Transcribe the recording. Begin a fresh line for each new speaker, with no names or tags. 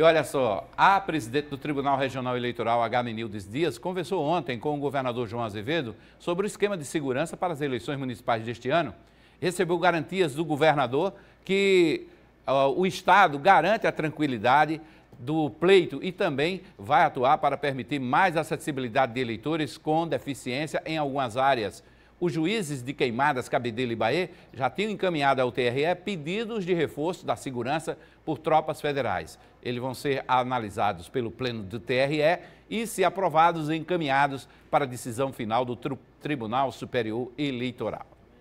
E olha só, a presidente do Tribunal Regional Eleitoral, H. Menildes Dias, conversou ontem com o governador João Azevedo sobre o esquema de segurança para as eleições municipais deste ano. Recebeu garantias do governador que uh, o Estado garante a tranquilidade do pleito e também vai atuar para permitir mais acessibilidade de eleitores com deficiência em algumas áreas. Os juízes de Queimadas, Cabedelo e Bahia já tinham encaminhado ao TRE pedidos de reforço da segurança por tropas federais. Eles vão ser analisados pelo Pleno do TRE e, se aprovados, encaminhados para a decisão final do Tribunal Superior Eleitoral.